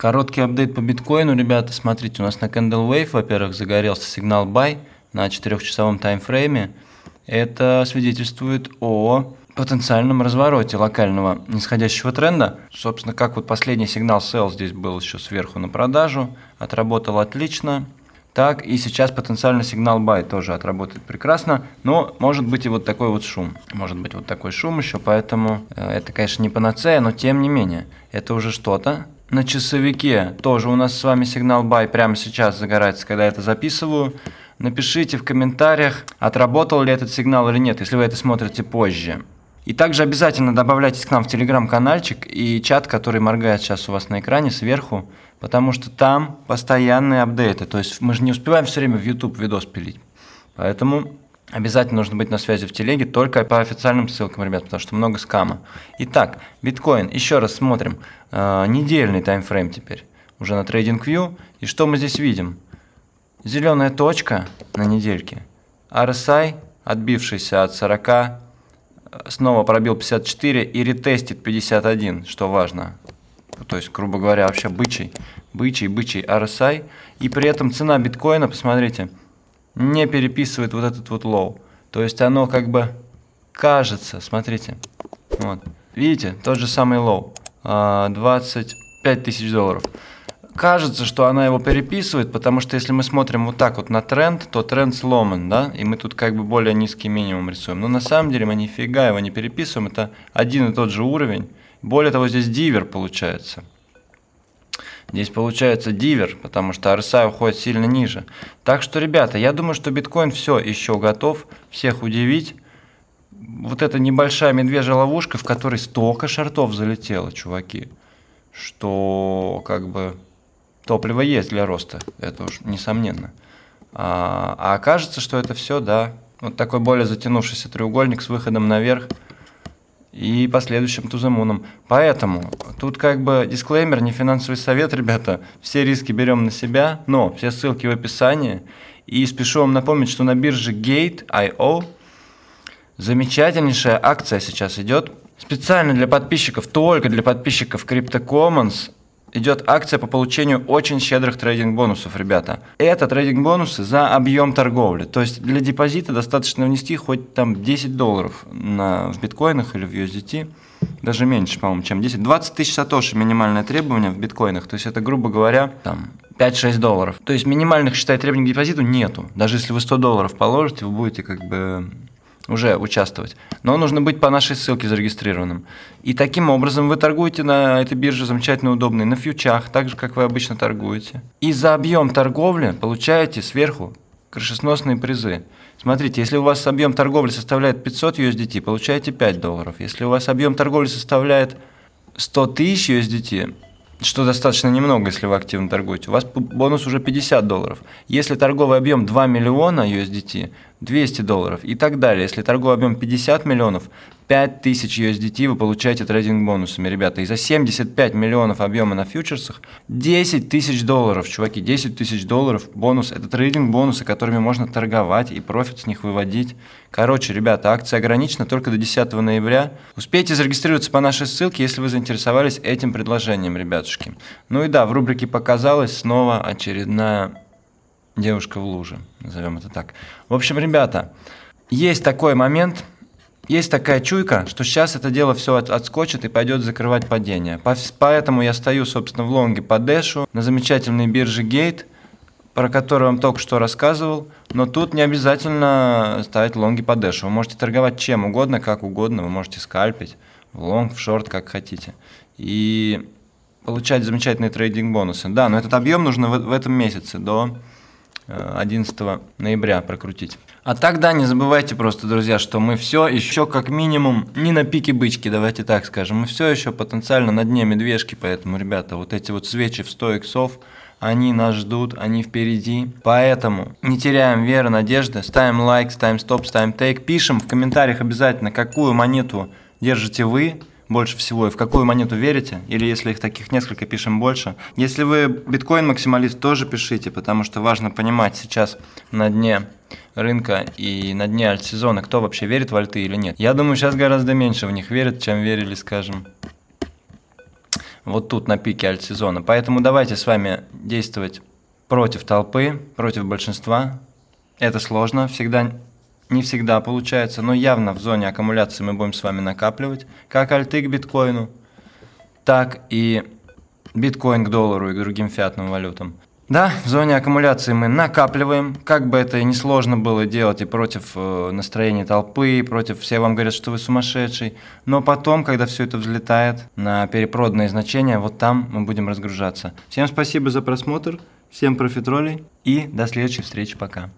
Короткий апдейт по биткоину, ребята. Смотрите, у нас на Candle Wave, во-первых, загорелся сигнал buy на 4-часовом таймфрейме. Это свидетельствует о потенциальном развороте локального нисходящего тренда. Собственно, как вот последний сигнал sell здесь был еще сверху на продажу, отработал отлично. Так и сейчас потенциально сигнал buy тоже отработает прекрасно, но может быть и вот такой вот шум. Может быть вот такой шум еще, поэтому э, это, конечно, не панацея, но тем не менее, это уже что-то на часовике тоже у нас с вами сигнал бай прямо сейчас загорается, когда я это записываю. Напишите в комментариях, отработал ли этот сигнал или нет, если вы это смотрите позже. И также обязательно добавляйтесь к нам в телеграм-канальчик и чат, который моргает сейчас у вас на экране сверху, потому что там постоянные апдейты. То есть мы же не успеваем все время в YouTube видос пилить. Поэтому Обязательно нужно быть на связи в телеге только по официальным ссылкам, ребят, потому что много скама. Итак, биткоин, еще раз смотрим. Э, недельный таймфрейм теперь, уже на TradingView. И что мы здесь видим? Зеленая точка на недельке. RSI, отбившийся от 40, снова пробил 54 и ретестит 51, что важно. Ну, то есть, грубо говоря, вообще бычий, бычий, бычий RSI. И при этом цена биткоина, посмотрите, не переписывает вот этот вот low. То есть оно как бы кажется, смотрите, вот, видите, тот же самый low, 25 а, тысяч долларов. Кажется, что она его переписывает, потому что если мы смотрим вот так вот на тренд, то тренд сломан, да, и мы тут как бы более низкий минимум рисуем. Но на самом деле мы нифига его не переписываем, это один и тот же уровень. Более того, здесь дивер получается. Здесь получается дивер, потому что RSI уходит сильно ниже. Так что, ребята, я думаю, что биткоин все еще готов всех удивить. Вот эта небольшая медвежья ловушка, в которой столько шартов залетело, чуваки, что как бы топливо есть для роста, это уж несомненно. А, а окажется, что это все, да, вот такой более затянувшийся треугольник с выходом наверх – и последующим туземуном. Поэтому тут как бы дисклеймер, не финансовый совет, ребята. Все риски берем на себя, но все ссылки в описании. И спешу вам напомнить, что на бирже Gate.io замечательнейшая акция сейчас идет. Специально для подписчиков, только для подписчиков CryptoCommons идет акция по получению очень щедрых трейдинг-бонусов, ребята. Это трейдинг-бонусы за объем торговли. То есть для депозита достаточно внести хоть там 10 долларов на, в биткоинах или в USDT. Даже меньше, по-моему, чем 10. 20 тысяч сатоши минимальное требование в биткоинах. То есть это, грубо говоря, там 5-6 долларов. То есть минимальных, считай, требований к депозиту нету. Даже если вы 100 долларов положите, вы будете как бы уже участвовать. Но нужно быть по нашей ссылке зарегистрированным. И таким образом вы торгуете на этой бирже замечательно удобной, на фьючах, так же, как вы обычно торгуете. И за объем торговли получаете сверху крышесносные призы. Смотрите, если у вас объем торговли составляет 500 USDT, получаете 5 долларов. Если у вас объем торговли составляет 100 тысяч USDT, что достаточно немного, если вы активно торгуете, у вас бонус уже 50 долларов. Если торговый объем 2 миллиона USDT, 200 долларов и так далее. Если торговый объем 50 миллионов, 5000 USDT вы получаете трейдинг-бонусами, ребята. И за 75 миллионов объема на фьючерсах 10 тысяч долларов, чуваки, 10 тысяч долларов бонус. Это трейдинг-бонусы, которыми можно торговать и профит с них выводить. Короче, ребята, акция ограничена только до 10 ноября. Успейте зарегистрироваться по нашей ссылке, если вы заинтересовались этим предложением, ребятушки. Ну и да, в рубрике «Показалось» снова очередная девушка в луже, назовем это так. В общем, ребята, есть такой момент, есть такая чуйка, что сейчас это дело все от, отскочит и пойдет закрывать падение. По, поэтому я стою, собственно, в лонге по Дэшу на замечательной бирже Гейт, про которую вам только что рассказывал. Но тут не обязательно ставить лонги по Дэшу. Вы можете торговать чем угодно, как угодно. Вы можете скальпить в лонг, в шорт, как хотите. И получать замечательные трейдинг-бонусы. Да, но этот объем нужно в, в этом месяце до 11 э, ноября прокрутить. А тогда не забывайте просто, друзья, что мы все еще как минимум не на пике бычки, давайте так скажем. Мы все еще потенциально на дне медвежки, поэтому, ребята, вот эти вот свечи в 100 иксов, они нас ждут, они впереди. Поэтому не теряем веры, надежды, ставим лайк, ставим стоп, ставим тейк, пишем в комментариях обязательно, какую монету держите вы, больше всего и в какую монету верите, или если их таких несколько, пишем больше. Если вы биткоин-максималист, тоже пишите, потому что важно понимать сейчас на дне рынка и на дне альтсезона, кто вообще верит в альты или нет. Я думаю, сейчас гораздо меньше в них верят, чем верили, скажем, вот тут на пике альтсезона. Поэтому давайте с вами действовать против толпы, против большинства. Это сложно, всегда не всегда получается, но явно в зоне аккумуляции мы будем с вами накапливать, как альты к биткоину, так и биткоин к доллару и к другим фиатным валютам. Да, в зоне аккумуляции мы накапливаем, как бы это ни сложно было делать и против э, настроения толпы, и против все вам говорят, что вы сумасшедший, но потом, когда все это взлетает на перепроданные значения, вот там мы будем разгружаться. Всем спасибо за просмотр, всем профитролей и до следующей встречи, пока.